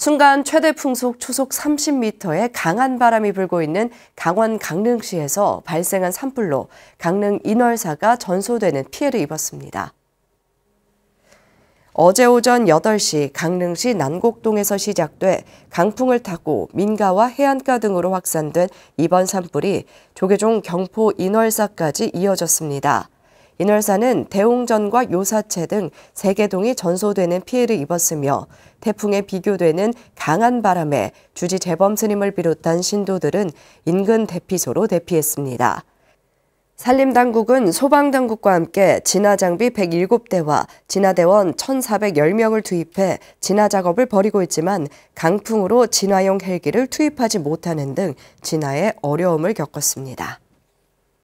순간 최대 풍속 초속 30m의 강한 바람이 불고 있는 강원 강릉시에서 발생한 산불로 강릉 인월사가 전소되는 피해를 입었습니다. 어제 오전 8시 강릉시 난곡동에서 시작돼 강풍을 타고 민가와 해안가 등으로 확산된 이번 산불이 조계종 경포 인월사까지 이어졌습니다. 인월사는 대웅전과요사체등 3개 동이 전소되는 피해를 입었으며 태풍에 비교되는 강한 바람에 주지 재범 스님을 비롯한 신도들은 인근 대피소로 대피했습니다. 산림당국은 소방당국과 함께 진화장비 107대와 진화대원 1,410명을 투입해 진화 작업을 벌이고 있지만 강풍으로 진화용 헬기를 투입하지 못하는 등 진화에 어려움을 겪었습니다.